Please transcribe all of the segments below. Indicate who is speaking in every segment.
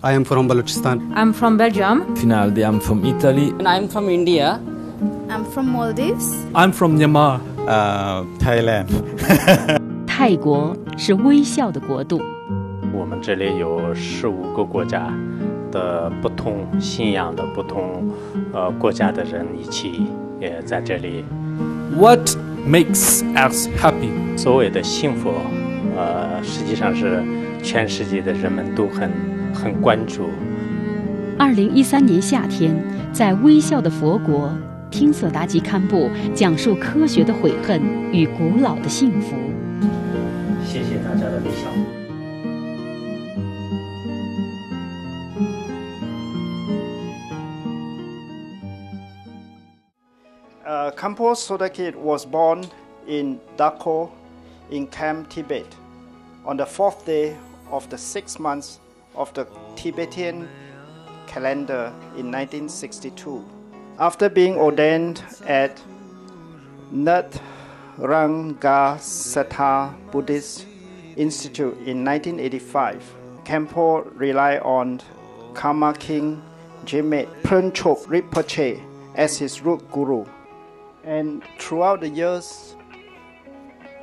Speaker 1: I am from Balochistan. I'm from Belgium. Finally, I'm from Italy. And I'm from India.
Speaker 2: I'm from Maldives.
Speaker 1: I'm from Myanmar, Thailand. 泰国是微笑的国度。我们这里有十五个国家的不同信仰的不同呃国家的人一起也在这里。What makes us happy？所谓的幸福，呃，实际上是全世界的人们都很。很关注。二零一三年夏天，在微笑的佛国，听索达吉堪布讲述科学的悔恨与古老的幸福。谢谢大家的微笑。
Speaker 2: 呃，堪布 k i t was born in Dzakor in Kham Tibet on the fourth day of the six months. of the Tibetan calendar in 1962. After being ordained at Sata Buddhist Institute in 1985, Kempo relied on Karma King Jime Prunchok Rinpoche as his root guru. And throughout the years,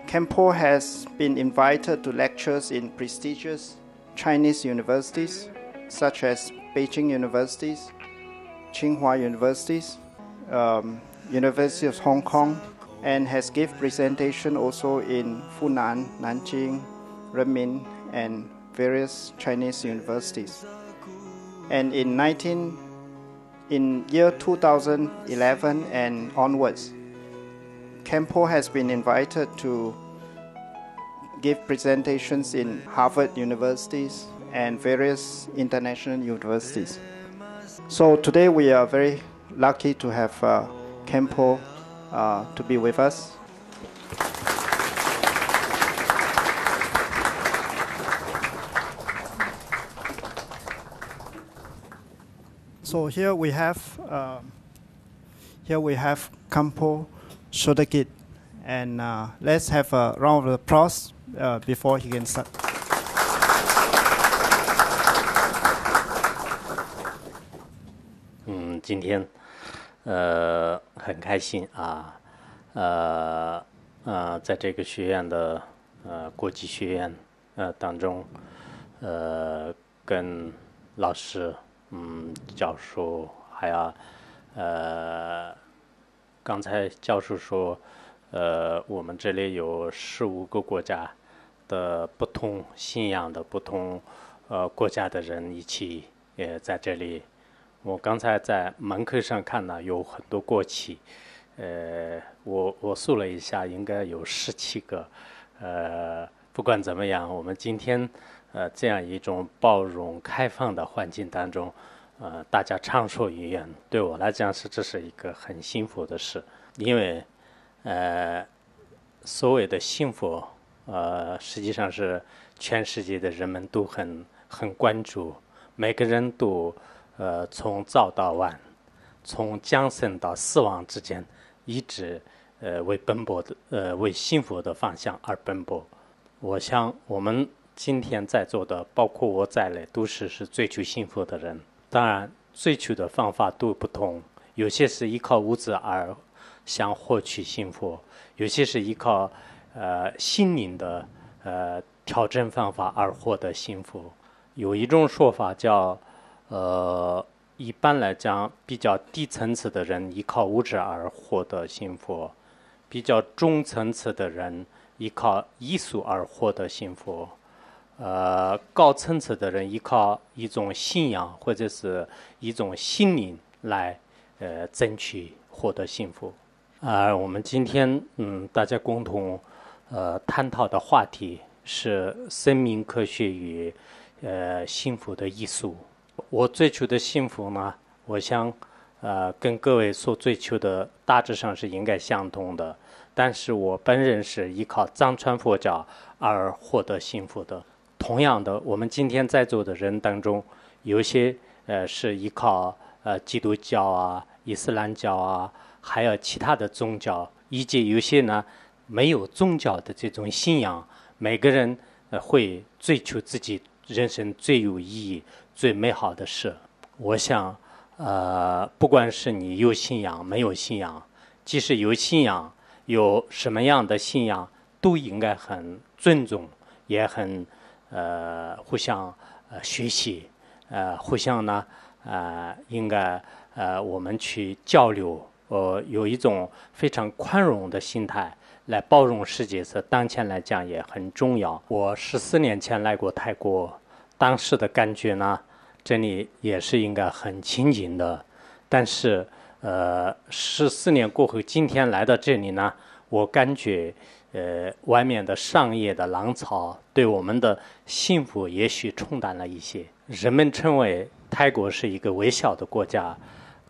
Speaker 2: Kempo has been invited to lectures in prestigious Chinese universities, such as Beijing universities, Tsinghua universities, um, University of Hong Kong, and has give presentation also in Funan, Nanjing, Renmin, and various Chinese universities. And in 19, in year 2011 and onwards, Kempo has been invited to give presentations in Harvard universities and various international universities. So today we are very lucky to have uh, Kempo uh, to be with us. So here we have uh, here we have Kampo Shodakit And let's have a round of applause before he can start.
Speaker 1: 嗯，今天，呃，很开心啊，呃，呃，在这个学院的呃国际学院呃当中，呃，跟老师嗯教授，还有呃，刚才教授说。呃，我们这里有十五个国家的不同信仰的不同呃国家的人一起呃在这里。我刚才在门口上看呢，有很多国旗，呃，我我数了一下，应该有十七个。呃，不管怎么样，我们今天呃这样一种包容开放的环境当中，呃，大家畅所欲言，对我来讲是这是一个很幸福的事，因为。呃，所谓的幸福，呃，实际上是全世界的人们都很很关注，每个人都呃从早到晚，从降生到死亡之间，一直呃为奔波的呃为幸福的方向而奔波。我想我们今天在座的，包括我在内，都是是追求幸福的人。当然，追求的方法都不同，有些是依靠物质而。想获取幸福，尤其是依靠呃心灵的呃调整方法而获得幸福。有一种说法叫，呃，一般来讲，比较低层次的人依靠物质而获得幸福；比较中层次的人依靠艺术而获得幸福；呃，高层次的人依靠一种信仰或者是一种心灵来呃争取获得幸福。啊，我们今天嗯，大家共同呃探讨的话题是生命科学与呃幸福的艺术。我追求的幸福呢，我想呃跟各位所追求的大致上是应该相同的。但是我本人是依靠藏传佛教而获得幸福的。同样的，我们今天在座的人当中，有些呃是依靠呃基督教啊、伊斯兰教啊。还有其他的宗教，以及有些呢没有宗教的这种信仰，每个人呃会追求自己人生最有意义、最美好的事。我想，呃，不管是你有信仰没有信仰，即使有信仰，有什么样的信仰，都应该很尊重，也很呃互相呃学习，呃，互相呢呃应该呃我们去交流。我有一种非常宽容的心态来包容世界，在当前来讲也很重要。我十四年前来过泰国，当时的感觉呢，这里也是应该很清静的。但是，呃，十四年过后，今天来到这里呢，我感觉，呃，外面的商业的浪潮对我们的幸福也许冲淡了一些。人们称为泰国是一个微小的国家。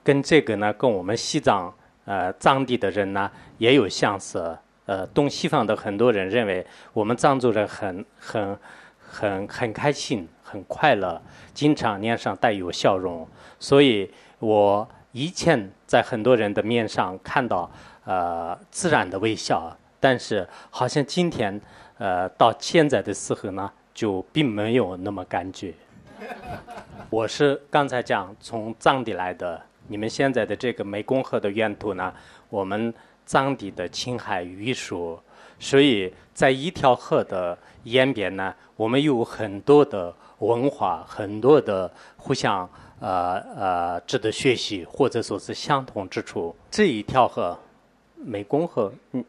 Speaker 1: 跟这个呢，跟我们西藏呃藏地的人呢也有相似。呃，东西方的很多人认为我们藏族人很很很很开心，很快乐，经常脸上带有笑容。所以，我以前在很多人的面上看到呃自然的微笑，但是好像今天呃到现在的时候呢，就并没有那么感觉。我是刚才讲从藏地来的。你们现在的这个湄公河的源头呢，我们藏地的青海、玉树，所以在一条河的延边呢，我们有很多的文化，很多的互相呃呃值得学习，或者说是相同之处。这一条河，湄公河，你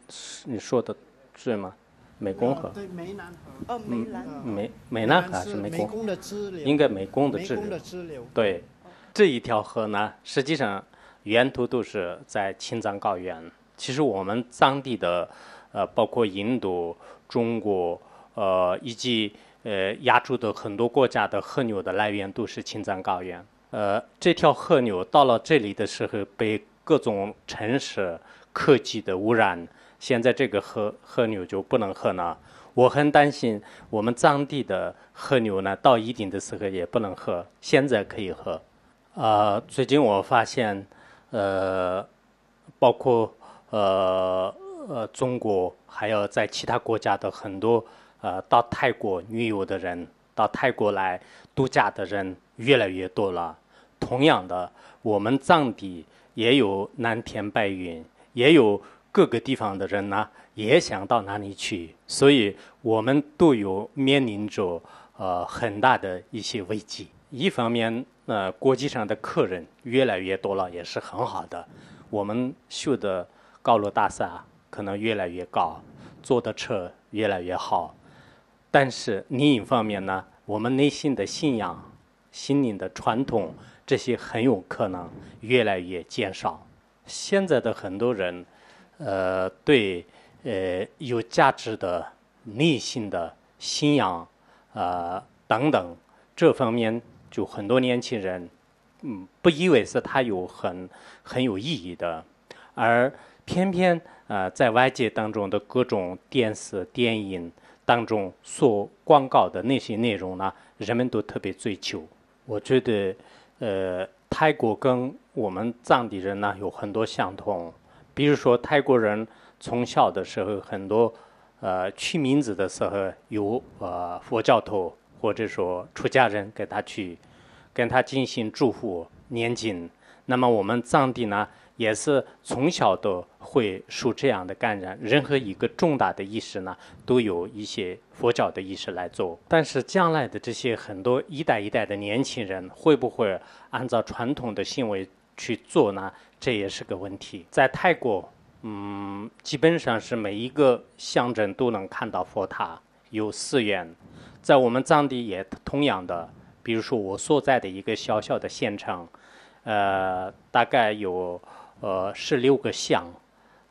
Speaker 1: 你说的是吗？湄公河？对，
Speaker 2: 湄南河。哦，湄南河。湄湄南河是湄公。应该湄公的支流。对。
Speaker 1: 这一条河呢，实际上源头都是在青藏高原。其实我们当地的，呃，包括印度、中国，呃，以及呃亚洲的很多国家的河流的来源都是青藏高原。呃，这条河流到了这里的时候，被各种城市科技的污染，现在这个河河流就不能喝了。我很担心，我们当地的河牛呢，到一定的时候也不能喝。现在可以喝。呃，最近我发现，呃，包括呃呃中国，还有在其他国家的很多呃到泰国旅游的人，到泰国来度假的人越来越多了。同样的，我们藏地也有蓝天白云，也有各个地方的人呢，也想到哪里去。所以，我们都有面临着呃很大的一些危机。一方面，呃，国际上的客人越来越多了，也是很好的。我们修的高楼大厦可能越来越高，坐的车越来越好。但是另一方面呢，我们内心的信仰、心灵的传统，这些很有可能越来越减少。现在的很多人，呃，对，呃，有价值的内心的信仰啊等等，这方面。就很多年轻人，嗯，不以为是他有很很有意义的，而偏偏呃在外界当中的各种电视、电影当中所广告的那些内容呢，人们都特别追求。我觉得，呃，泰国跟我们藏地人呢有很多相同，比如说泰国人从小的时候很多，呃，取名字的时候有呃佛教徒。或者说，出家人给他去，跟他进行祝福、念经。那么我们藏地呢，也是从小都会受这样的感染。任何一个重大的仪式呢，都有一些佛教的仪式来做。但是将来的这些很多一代一代的年轻人，会不会按照传统的行为去做呢？这也是个问题。在泰国，嗯，基本上是每一个乡镇都能看到佛塔、有寺院。在我们藏地也同样的，比如说我所在的一个小小的县城，呃，大概有呃十六个乡，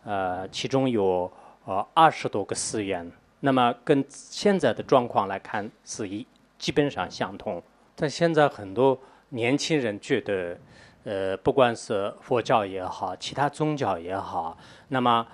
Speaker 1: 呃，其中有呃二十多个寺院。那么跟现在的状况来看，是一基本上相同。但现在很多年轻人觉得，呃，不管是佛教也好，其他宗教也好，那么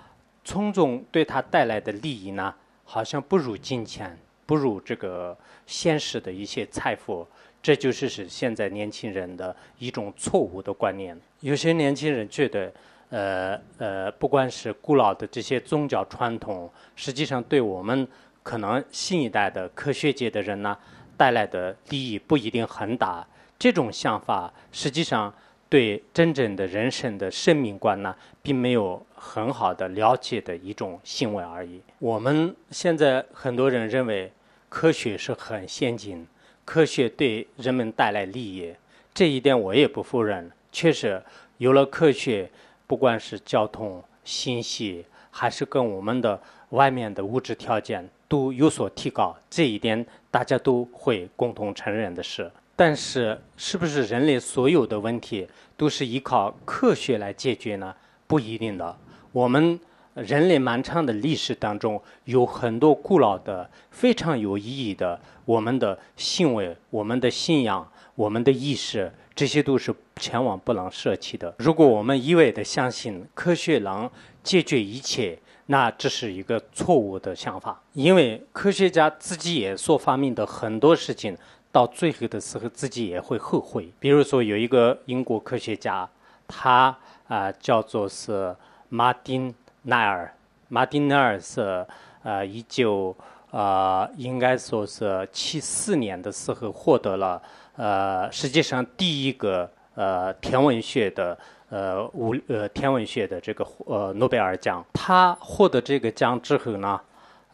Speaker 1: 从中对他带来的利益呢，好像不如金钱。不如这个现实的一些财富，这就是是现在年轻人的一种错误的观念。有些年轻人觉得，呃呃，不管是古老的这些宗教传统，实际上对我们可能新一代的科学界的人呢，带来的利益不一定很大。这种想法实际上。对真正的人生的生命观呢，并没有很好的了解的一种行为而已。我们现在很多人认为科学是很先进，科学对人们带来利益，这一点我也不否认。确实，有了科学，不管是交通、信息，还是跟我们的外面的物质条件都有所提高，这一点大家都会共同承认的事。但是，是不是人类所有的问题都是依靠科学来解决呢？不一定的。我们人类漫长的历史当中，有很多古老的、非常有意义的我们的行为、我们的信仰、我们的意识，这些都是千万不能舍弃的。如果我们一味的相信科学能解决一切，那这是一个错误的想法。因为科学家自己也所发明的很多事情。到最后的时候，自己也会后悔。比如说，有一个英国科学家，他啊叫做是马丁奈尔。马丁奈尔是呃，一九呃，应该说是七四年的时候获得了呃，世界上第一个呃天文学的呃五呃天文学的这个呃诺贝尔奖。他获得这个奖之后呢，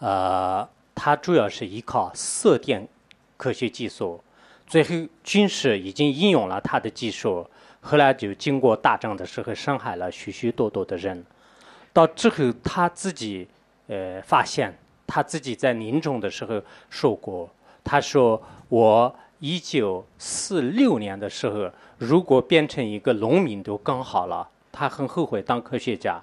Speaker 1: 呃，他主要是依靠射电。科学技术，最后军事已经应用了他的技术，后来就经过打仗的时候伤害了许许多多的人，到之后他自己呃发现他自己在临终的时候说过，他说我一九四六年的时候如果变成一个农民都更好了，他很后悔当科学家，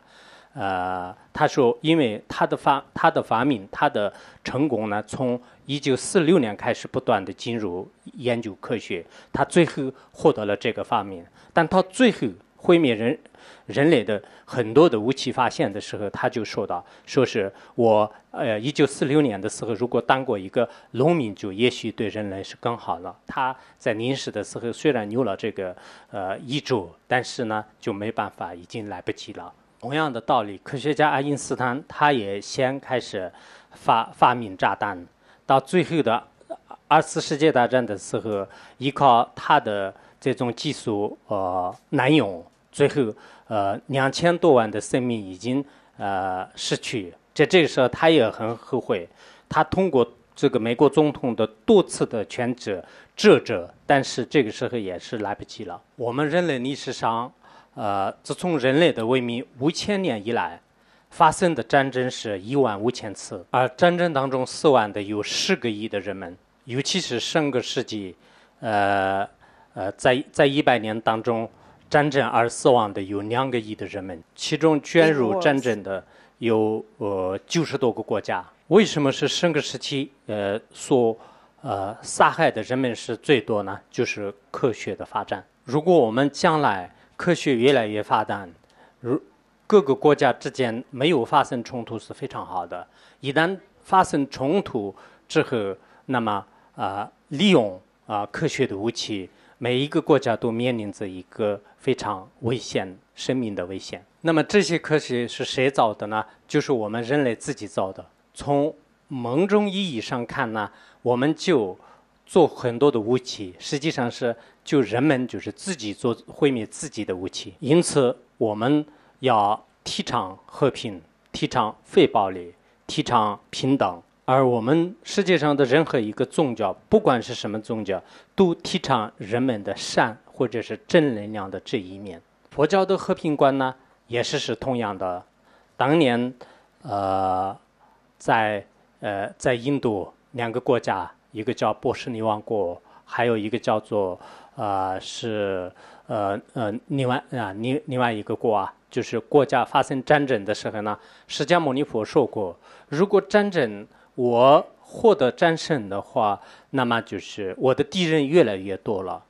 Speaker 1: 呃他说因为他的发他的发明他的成功呢从。一九四六年开始不断的进入研究科学，他最后获得了这个发明。但他最后毁灭人人类的很多的武器发现的时候，他就说到：“说是我呃一九四六年的时候，如果当过一个农民，就也许对人类是更好了。”他在临死的时候虽然有了这个呃遗嘱，但是呢就没办法，已经来不及了。同样的道理，科学家爱因斯坦他也先开始发发明炸弹。到最后的二次世界大战的时候，依靠他的这种技术，呃，南勇，最后，呃，两千多万的生命已经呃失去，在这个时候，他也很后悔。他通过这个美国总统的多次的劝止、制者，但是这个时候也是来不及了。我们人类历史上，呃，自从人类的文明五千年以来。发生的战争是一万五千次，而战争当中死亡的有十个亿的人们，尤其是上个世纪，呃呃，在在一百年当中，战争而死亡的有两个亿的人们，其中卷入战争的有呃九十多个国家。为什么是上个时期呃所呃杀害的人们是最多呢？就是科学的发展。如果我们将来科学越来越发达，各个国家之间没有发生冲突是非常好的。一旦发生冲突之后，那么啊，利用啊科学的武器，每一个国家都面临着一个非常危险生命的危险。那么这些科学是谁造的呢？就是我们人类自己造的。从某种意义上看呢，我们就做很多的武器，实际上是就人们就是自己做毁灭自己的武器。因此我们。要提倡和平，提倡非暴力，提倡平等。而我们世界上的任何一个宗教，不管是什么宗教，都提倡人们的善或者是正能量的这一面。佛教的和平观呢，也是是同样的。当年，呃，在呃在印度两个国家，一个叫波斯尼王国，还有一个叫做呃是呃呃另外啊另另外一个国啊。就是国家发生战争的时候呢，释迦牟尼佛说过：如果战争我获得战胜的话，那么就是我的敌人越来越多了；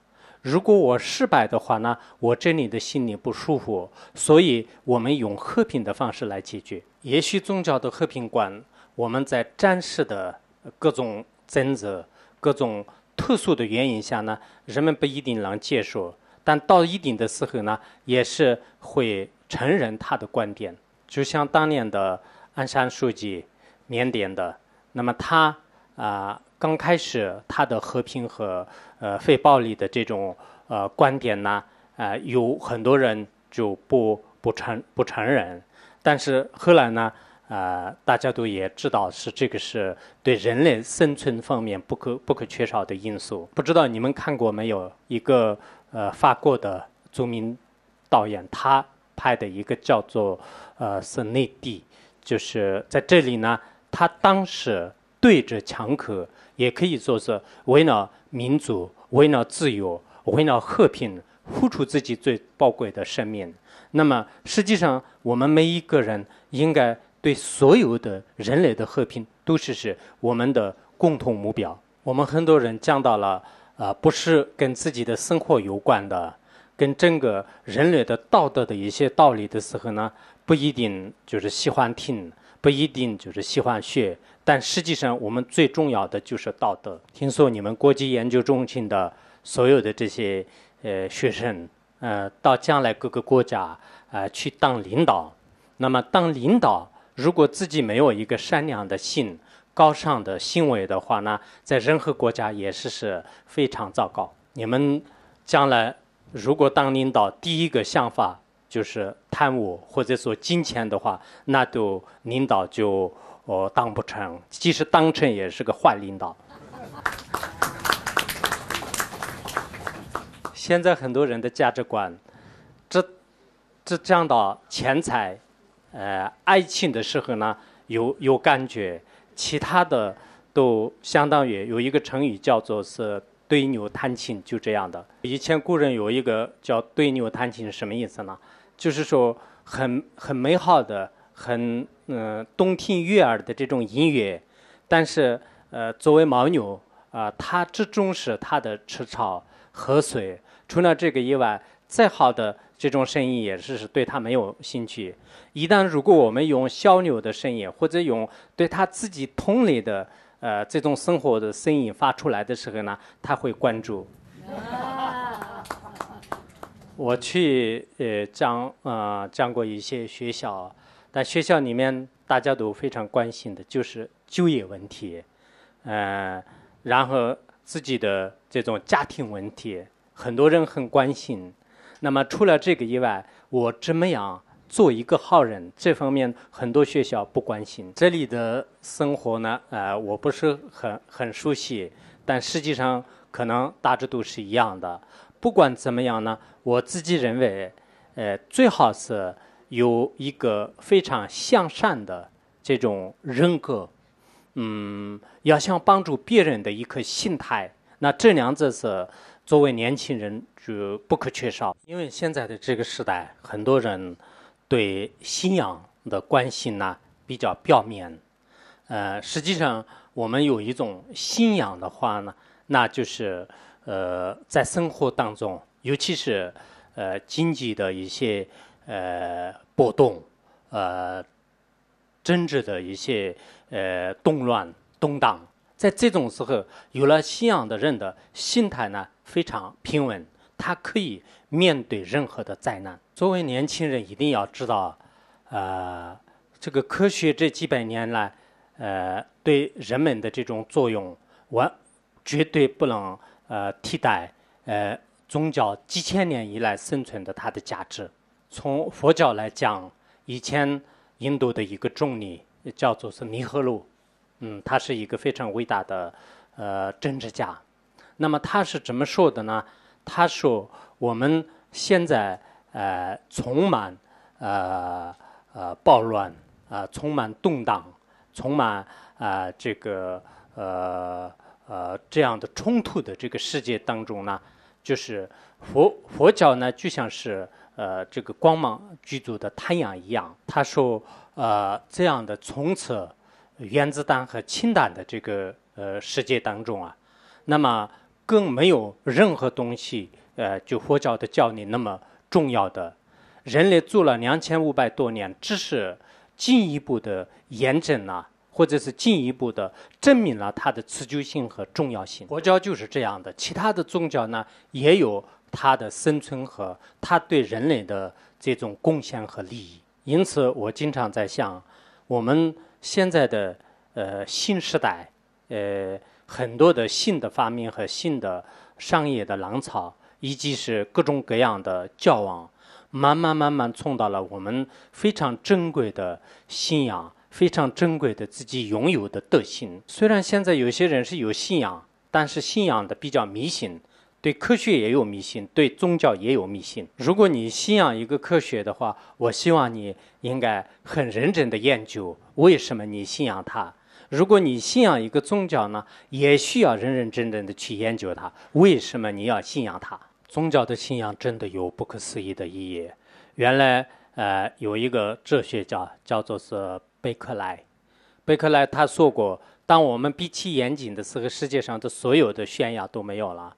Speaker 1: 如果我失败的话呢，我这里的心里不舒服。所以，我们用和平的方式来解决。也许宗教的和平观，我们在暂时的各种争执、各种特殊的原因下呢，人们不一定能接受，但到一定的时候呢，也是会。承认他的观点，就像当年的安山书记，缅甸的，那么他啊，刚开始他的和平和呃非暴力的这种呃观点呢，啊有很多人就不不承不承认，但是后来呢，啊大家都也知道是这个是对人类生存方面不可不可缺少的因素。不知道你们看过没有？一个呃法国的著名导演，他。派的一个叫做，呃，是内蒂，就是在这里呢。他当时对着强可，也可以说是为了民族、为了自由、为了和平，付出自己最宝贵的生命。那么，实际上我们每一个人应该对所有的人类的和平，都是是我们的共同目标。我们很多人讲到了，呃，不是跟自己的生活有关的。跟整个人类的道德的一些道理的时候呢，不一定就是喜欢听，不一定就是喜欢学。但实际上，我们最重要的就是道德。听说你们国际研究中心的所有的这些呃学生，呃，到将来各个国家啊去当领导，那么当领导，如果自己没有一个善良的心、高尚的行为的话呢，在任何国家也是是非常糟糕。你们将来。如果当领导第一个想法就是贪污或者说金钱的话，那都领导就呃当不成，即使当成也是个坏领导。现在很多人的价值观，这这讲到钱财、呃爱情的时候呢，有有感觉，其他的都相当于有一个成语叫做是。对牛弹琴就这样的。以前古人有一个叫“对牛弹琴”是什么意思呢？就是说很很美好的、很嗯动听悦耳的这种音乐，但是呃作为牦牛啊，它只重视它的吃草、喝水，除了这个以外，再好的这种声音也是对它没有兴趣。一旦如果我们用小牛的声音，或者用对它自己同类的，呃，这种生活的声音发出来的时候呢，他会关注。我去呃讲啊讲过一些学校，但学校里面大家都非常关心的就是就业问题，呃，然后自己的这种家庭问题，很多人很关心。那么除了这个以外，我怎么样？做一个好人，这方面很多学校不关心。这里的生活呢，呃，我不是很很熟悉，但实际上可能大致都是一样的。不管怎么样呢，我自己认为，呃，最好是有一个非常向善的这种人格，嗯，要想帮助别人的一颗心态。那这两者是作为年轻人就不可缺少。因为现在的这个时代，很多人。对信仰的关心呢比较表面，呃，实际上我们有一种信仰的话呢，那就是呃，在生活当中，尤其是呃经济的一些呃波动，呃，政治的一些呃动乱动荡，在这种时候，有了信仰的人的心态呢非常平稳，他可以。面对任何的灾难，作为年轻人一定要知道，呃，这个科学这几百年来，呃，对人们的这种作用，我绝对不能呃替代，呃，宗教几千年以来生存的它的价值。从佛教来讲，以前印度的一个重尼叫做是弥赫鲁，嗯，他是一个非常伟大的呃政治家，那么他是怎么说的呢？他说：“我们现在呃，充满呃呃暴乱啊，充满动荡，充满啊这个呃呃这样的冲突的这个世界当中呢，就是佛佛教呢就像是呃这个光芒居住的太阳一样。他说，呃这样的从此原子弹和氢弹的这个呃世界当中啊，那么。”更没有任何东西，呃，就佛教的教理那么重要的，人类做了两千五百多年，只是进一步的验证了，或者是进一步的证明了它的持久性和重要性。佛教就是这样的，其他的宗教呢也有它的生存和它对人类的这种贡献和利益。因此，我经常在想，我们现在的呃新时代，呃。很多的新的发明和新的商业的浪潮，以及是各种各样的交往，慢慢慢慢冲到了我们非常珍贵的信仰，非常珍贵的自己拥有的德性。虽然现在有些人是有信仰，但是信仰的比较迷信，对科学也有迷信，对宗教也有迷信。如果你信仰一个科学的话，我希望你应该很认真的研究为什么你信仰它。如果你信仰一个宗教呢，也需要认认真真的去研究它。为什么你要信仰它？宗教的信仰真的有不可思议的意义。原来，呃，有一个哲学家叫做是贝克莱。贝克莱他说过：当我们闭气眼睛的时候，世界上的所有的宣扬都没有了；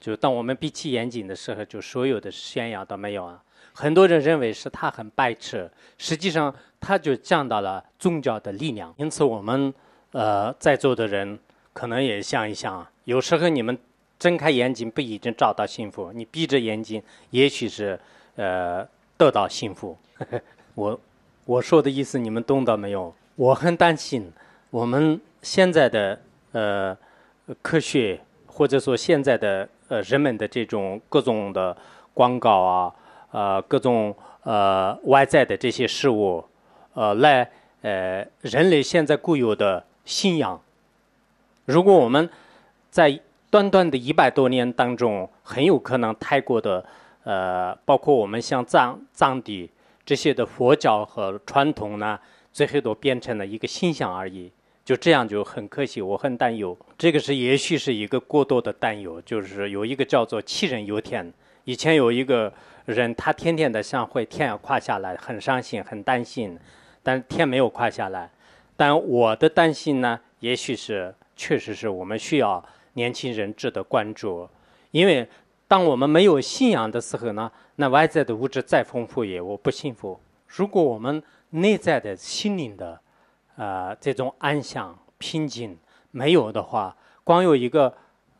Speaker 1: 就当我们闭气眼睛的时候，就所有的宣扬都没有。了。”很多人认为是他很白痴，实际上他就讲到了宗教的力量。因此，我们呃在座的人可能也想一想：有时候你们睁开眼睛不一定找到幸福，你闭着眼睛也许是呃得到幸福。我我说的意思，你们懂得没有？我很担心我们现在的呃科学，或者说现在的呃人们的这种各种的广告啊。呃，各种呃外在的这些事物，呃，来呃，人类现在固有的信仰，如果我们在短短的一百多年当中，很有可能太过的呃，包括我们像藏藏地这些的佛教和传统呢，最后都变成了一个形象而已，就这样就很可惜，我很担忧。这个是也许是一个过多的担忧，就是有一个叫做杞人忧天。以前有一个。人他天天的像会天垮下来，很伤心，很担心。但天没有垮下来，但我的担心呢，也许是确实是我们需要年轻人值得关注。因为当我们没有信仰的时候呢，那外在的物质再丰富也我不幸福。如果我们内在的心灵的，呃，这种安详平静没有的话，光有一个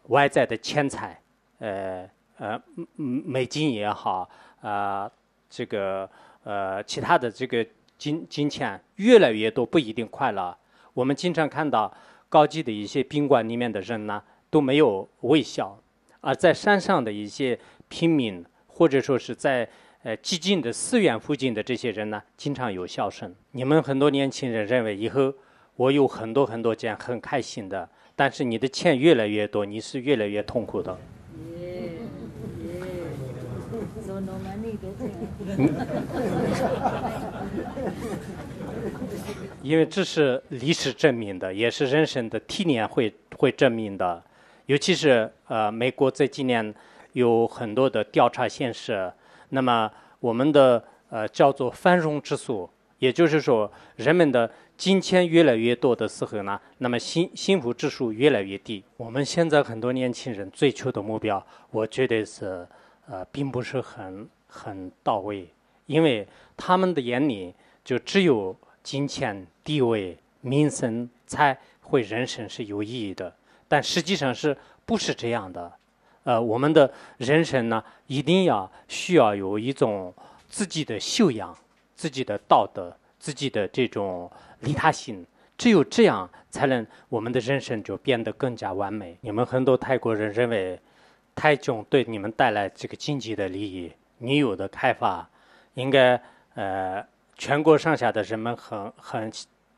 Speaker 1: 外在的钱财，呃。呃，美金也好，啊，这个呃，其他的这个金金钱越来越多，不一定快乐。我们经常看到高级的一些宾馆里面的人呢，都没有微笑；而在山上的一些平民，或者说是在呃寂静的寺院附近的这些人呢，经常有笑声。你们很多年轻人认为以后我有很多很多钱，很开心的，但是你的钱越来越多，你是越来越痛苦的。因为这是历史证明的，也是人生的体验会会证明的。尤其是呃，美国这几年有很多的调查显示，那么我们的呃叫做繁荣指数，也就是说人们的金钱越来越多的时候呢，那么幸幸福指数越来越低。我们现在很多年轻人追求的目标，我觉得是呃，并不是很。很到位，因为他们的眼里就只有金钱、地位、名声才会人生是有意义的。但实际上是不是这样的？呃，我们的人生呢，一定要需要有一种自己的修养、自己的道德、自己的这种利他心。只有这样，才能我们的人生就变得更加完美。你们很多泰国人认为，泰囧对你们带来这个经济的利益。女友的开发，应该呃，全国上下的人们很很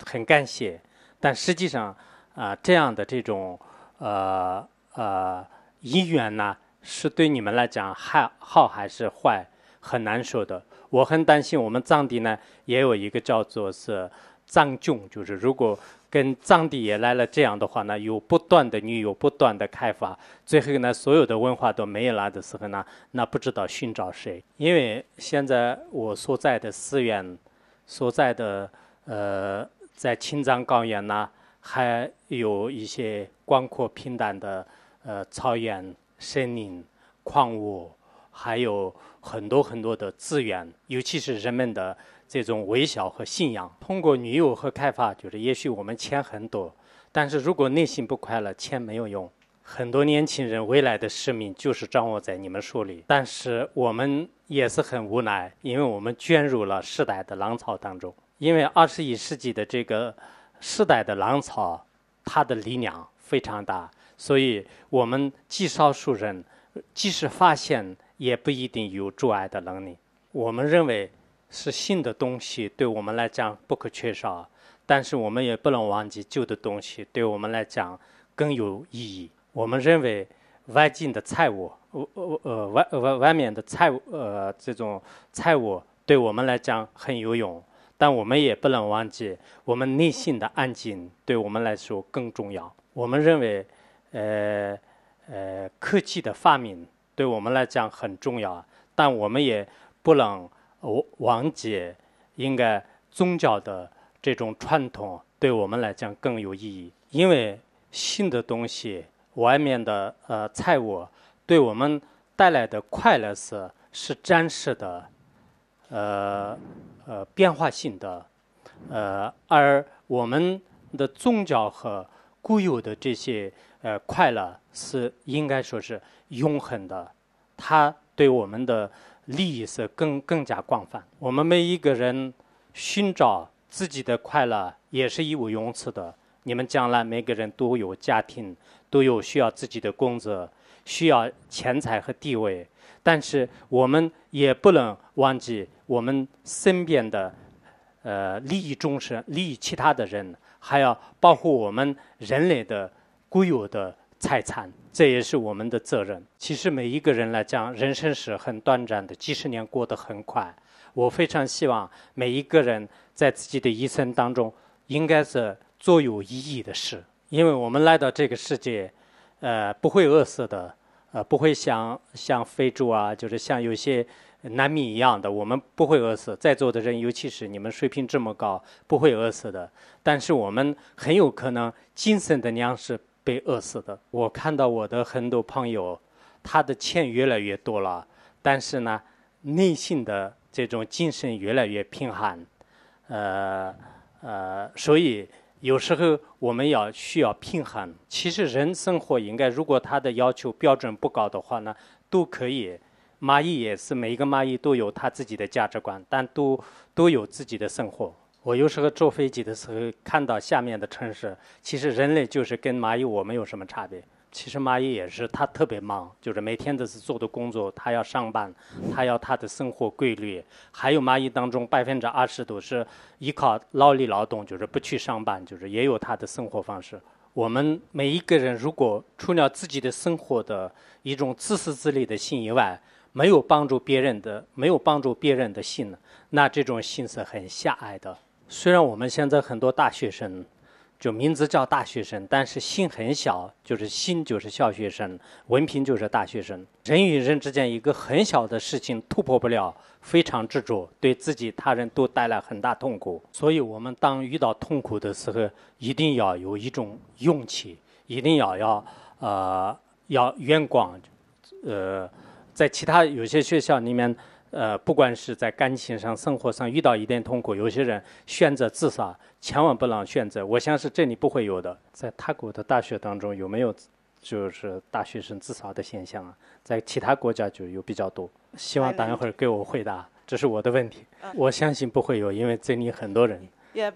Speaker 1: 很感谢，但实际上啊，这样的这种呃呃意愿呢，是对你们来讲还好还是坏很难说的。我很担心我们藏地呢，也有一个叫做是。藏军就是，如果跟藏地也来了这样的话呢，有不断的旅游，不断的开发，最后呢，所有的文化都没有了的时候呢，那不知道寻找谁。因为现在我所在的寺院，所在的呃，在青藏高原呢，还有一些广阔平坦的呃草原、森林、矿物，还有很多很多的资源，尤其是人们的。这种微笑和信仰，通过旅游和开发，就是也许我们钱很多，但是如果内心不快乐，钱没有用。很多年轻人未来的使命就是掌握在你们手里，但是我们也是很无奈，因为我们卷入了时代的浪潮当中。因为二十一世纪的这个时代的浪潮，它的力量非常大，所以我们极少数人，即使发现，也不一定有阻碍的能力。我们认为。是新的东西对我们来讲不可缺少，但是我们也不能忘记旧的东西对我们来讲更有意义。我们认为外境的财物，呃呃呃外外外面的财呃这种财物对我们来讲很有用，但我们也不能忘记我们内心的安静对我们来说更重要。我们认为，呃呃科技的发明对我们来讲很重要但我们也不能。王姐，应该宗教的这种传统对我们来讲更有意义，因为新的东西，外面的呃财物，对我们带来的快乐是是暂时的，呃呃变化性的，呃而我们的宗教和固有的这些呃快乐是应该说是永恒的，它对我们的。利益是更更加广泛。我们每一个人寻找自己的快乐也是义无用辞的。你们将来每个人都有家庭，都有需要自己的工作，需要钱财和地位。但是我们也不能忘记我们身边的，呃，利益众生，利益其他的人，还要保护我们人类的固有的。财产，这也是我们的责任。其实每一个人来讲，人生是很短暂的，几十年过得很快。我非常希望每一个人在自己的一生当中，应该是做有意义的事。因为我们来到这个世界，呃，不会饿死的，呃，不会像像非洲啊，就是像有些难民一样的，我们不会饿死。在座的人，尤其是你们水平这么高，不会饿死的。但是我们很有可能精神的粮食。被饿死的。我看到我的很多朋友，他的钱越来越多了，但是呢，内心的这种精神越来越贫寒，呃呃，所以有时候我们要需要平衡。其实人生活应该，如果他的要求标准不高的话呢，都可以。蚂蚁也是，每一个蚂蚁都有它自己的价值观，但都都有自己的生活。我有时候坐飞机的时候，看到下面的城市，其实人类就是跟蚂蚁我们有什么差别？其实蚂蚁也是，它特别忙，就是每天都是做的工作，它要上班，它要它的生活规律。还有蚂蚁当中百分之二十都是依靠劳力劳动，就是不去上班，就是也有它的生活方式。我们每一个人如果除了自己的生活的一种自私自利的心以外，没有帮助别人的、没有帮助别人的心那这种心是很狭隘的。虽然我们现在很多大学生，就名字叫大学生，但是心很小，就是心就是小学生，文凭就是大学生。人与人之间一个很小的事情突破不了，非常执着，对自己、他人都带来很大痛苦。所以，我们当遇到痛苦的时候，一定要有一种勇气，一定要要呃要远光，呃，在其他有些学校里面。呃，不管是在感情上、生活上遇到一点痛苦，有些人选择自杀，千万不能选择。我相信这里不会有的。在他国的大学当中有没有就是大学生自杀的现象啊？在其他国家就有比较多。希望等一会儿给我回答，这是我的问题。我相信不会有，因为这里很多人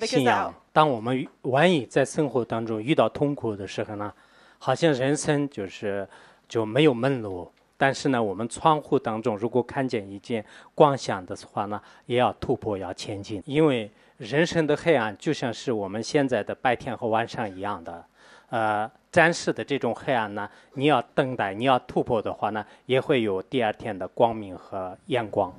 Speaker 1: 信仰。当我们万一在生活当中遇到痛苦的时候呢，好像人生就是就没有门路。但是呢，我们窗户当中如果看见一件光想的话呢，也要突破，要前进。因为人生的黑暗就像是我们现在的白天和晚上一样的，呃，暂时的这种黑暗呢，你要等待，你要突破的话呢，也会有第二天的光明和阳光。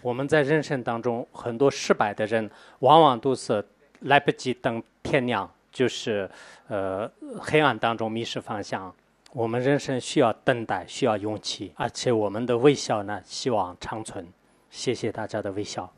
Speaker 1: 我们在人生当中，很多失败的人，往往都是来不及等天亮。就是，呃，黑暗当中迷失方向。我们人生需要等待，需要勇气，而且我们的微笑呢，希望长存。谢谢大家的微笑。